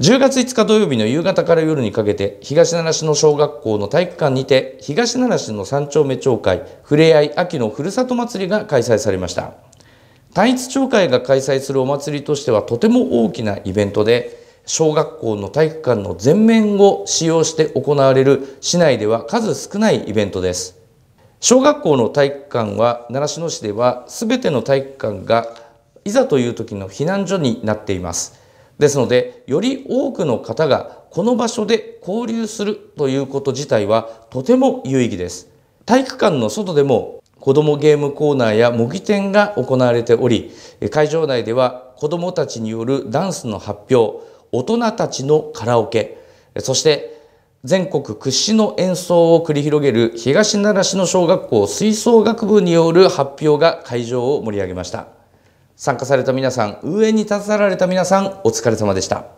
10月5日土曜日の夕方から夜にかけて東奈良市の小学校の体育館にて東奈良市の三丁目町会ふれあい秋のふるさと祭りが開催されました単一町会が開催するお祭りとしてはとても大きなイベントで小学校の体育館の全面を使用して行われる市内では数少ないイベントです小学校の体育館は奈良市の市では全ての体育館がいざという時の避難所になっていますですのでより多くの方がこの場所で交流するということ自体はとても有意義です体育館の外でも子どもゲームコーナーや模擬店が行われており会場内では子どもたちによるダンスの発表大人たちのカラオケそして全国屈指の演奏を繰り広げる東奈良市の小学校吹奏楽部による発表が会場を盛り上げました。参加された皆さん、運営に携わられた皆さん、お疲れ様でした。